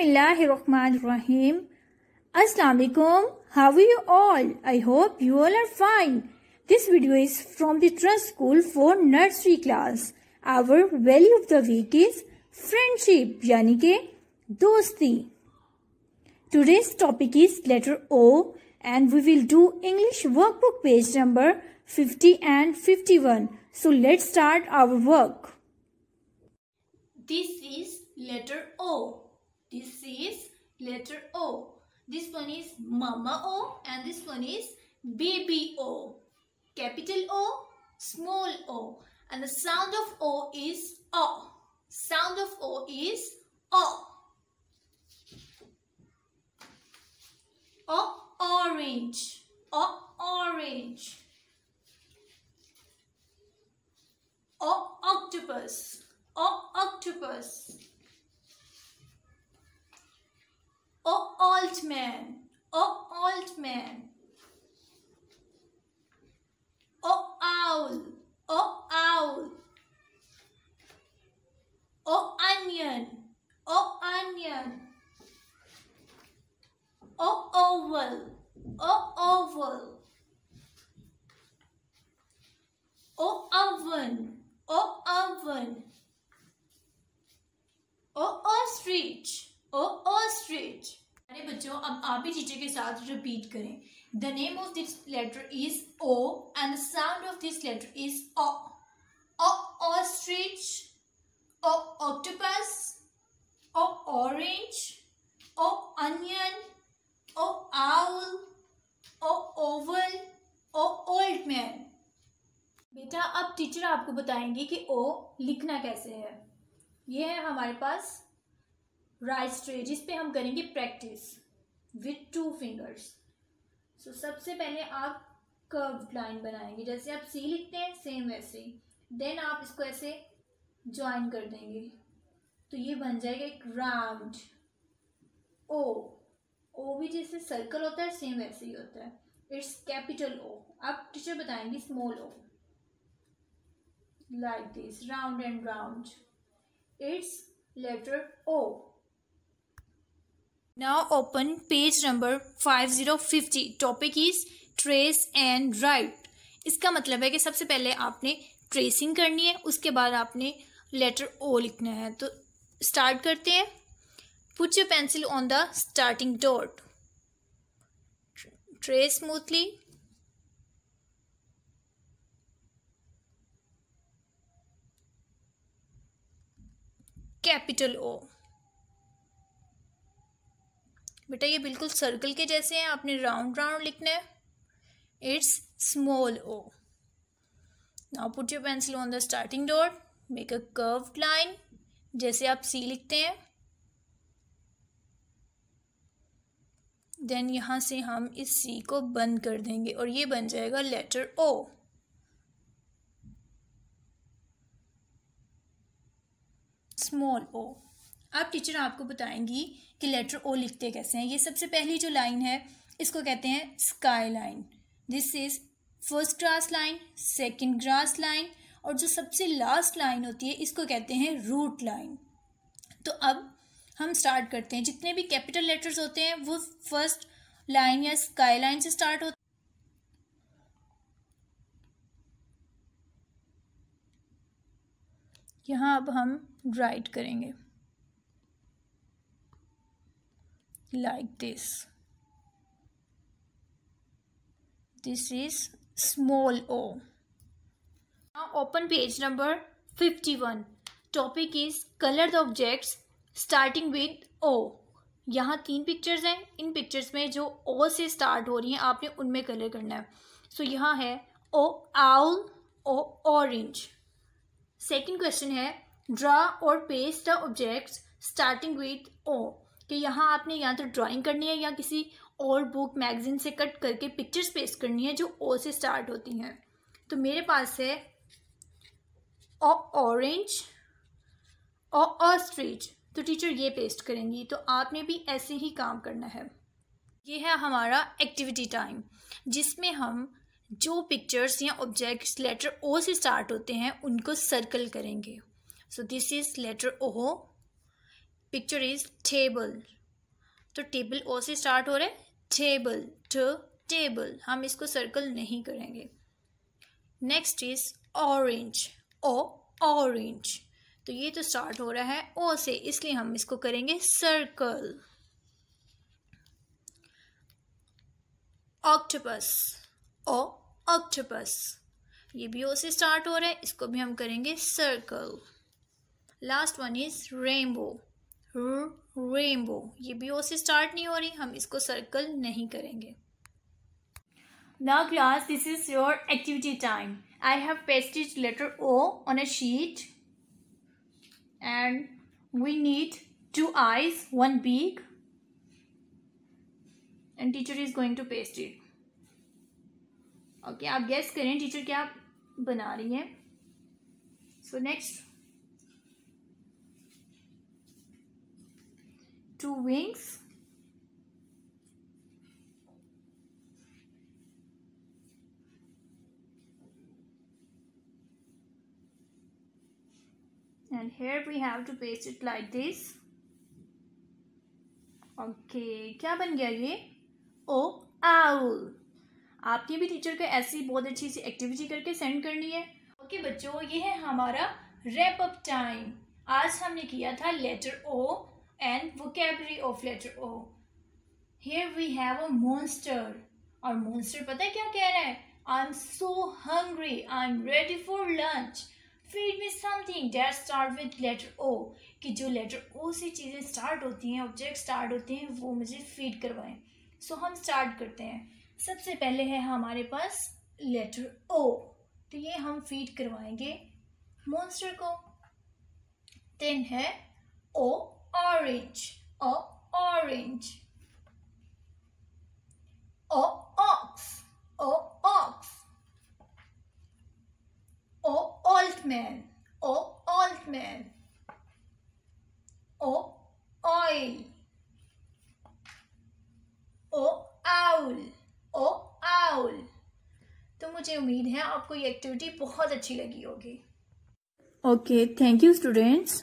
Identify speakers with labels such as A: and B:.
A: Bismillahirrahmanirrahim. Assalamu alaikum. How are you all? I hope you all are fine. This video is from the Trust School for Nursery class. Our value of the week is friendship यानी के दोस्ती. Today's topic is letter O and we will do English workbook page number 50 and 51. So let's start our work. This is letter O. This is letter O. This one is mama O and this one is baby O. Capital O, small o. And the sound of O is O. Sound of O is O. O orange. O orange. O octopus. O octopus. O old man. O old man. O owl. O owl. O onion. O onion. O oval. O oval. O oven. O oven. O ostrich. O ostrich अरे बच्चों अब आप ही teacher के साथ repeat करें the name of this letter is O and the sound of this letter is O ostrich O octopus O orange O onion O owl O oval O old man बेटा अब teacher आपको बताएंगे कि ओ लिखना कैसे है ये है हमारे पास राइट स्ट्रे जिस पे हम करेंगे practice with two fingers so सबसे पहले आप कर्व लाइन बनाएंगे जैसे आप सी लिखते हैं सेम वैसे ही देन आप इसको ऐसे ज्वाइन कर देंगे तो ये बन जाएगा एक राउंड ओ ओ भी जैसे सर्कल होता है सेम वैसे ही होता है इट्स कैपिटल ओ आप टीचर बताएंगे small O like this round and round it's letter O Now open page number 5050. Topic is trace and write. इसका मतलब है कि सबसे पहले आपने ट्रेसिंग करनी है उसके बाद आपने लेटर ओ लिखना है तो स्टार्ट करते हैं put your pencil on the starting dot trace smoothly capital O बेटा ये बिल्कुल सर्कल के जैसे हैं आपने राउंड राउंड लिखना है it's small O now put your pencil on the starting dot make a curved line जैसे आप सी लिखते हैं देन यहाँ से हम इस सी को बंद कर देंगे और ये बन जाएगा लेटर ओ स्मॉल ओ अब टीचर आपको बताएंगी कि लेटर ओ लिखते कैसे हैं ये सबसे पहली जो लाइन है इसको कहते हैं sky line this is first grass line second grass line और जो सबसे लास्ट लाइन होती है इसको कहते हैं रूट लाइन तो अब हम स्टार्ट करते हैं जितने भी कैपिटल लेटर्स होते हैं वो फर्स्ट लाइन या स्काई लाइन से स्टार्ट होते यहाँ अब हम राइट करेंगे like this. This is small o. Now open page number 51. Topic is the objects starting with O. यहाँ तीन पिक्चर्स हैं इन पिक्चर्स में जो ओ से स्टार्ट हो रही हैं आपने उनमें कलर करना है सो so, यहाँ है O owl O orange second question है ड्रा और paste the objects starting with O कि यहाँ आपने या तो ड्राइंग करनी है या किसी और बुक मैगज़ीन से कट करके पिक्चर्स पेस्ट करनी है जो ओ से स्टार्ट होती हैं तो मेरे पास है ऑरेंज और ऑस्ट्रिच तो टीचर ये पेस्ट करेंगी तो आपने भी ऐसे ही काम करना है ये है हमारा एक्टिविटी टाइम जिसमें हम जो पिक्चर्स या ऑब्जेक्ट्स लेटर ओ से स्टार्ट होते हैं उनको सर्कल करेंगे so this is letter O picture is table तो टेबल ओ से स्टार्ट हो रहा है टेबल टू टेबल हम इसको सर्कल नहीं करेंगे next is orange O orange तो ये तो स्टार्ट हो रहा है ओ से इसलिए हम इसको करेंगे सर्कल ऑक्टोपस ओ ऑक्टोपस ये भी ओ से स्टार्ट हो रहा है इसको भी हम करेंगे circle last one is rainbow rainbow ये भी ओ से स्टार्ट नहीं हो रही हम इसको सर्कल नहीं करेंगे now class this is your activity time I have pasted letter O on a sheet and we need two eyes one beak and teacher is going to paste it okay आप guess करें teacher क्या बना रही है so next two wings and here we have to paste it like this okay okay, क्या बन गया ये ओ आउल आपकी भी टीचर को ऐसी बहुत अच्छी सी एक्टिविटी करके सेंड करनी है ओके okay, बच्चों ये है हमारा रैप अप टाइम आज हमने किया था letter O and vocabulary of letter O. Here we have a monster. और monster पता है क्या कह रहा है I'm so hungry. I'm ready for lunch. Feed me something that start with letter O. कि जो letter O से चीज़ें start होती हैं ऑब्जेक्ट start होते हैं वो मुझे feed करवाएं सो so, हम start करते हैं सबसे पहले है हमारे पास लेटर O. तो ये हम feed करवाएंगे monster को देन है O orange a orange a ox a ox a old man a old man a oil a owl a owl तो मुझे उम्मीद है आपको ये एक्टिविटी बहुत अच्छी लगी होगी ओके थैंक यू स्टूडेंट्स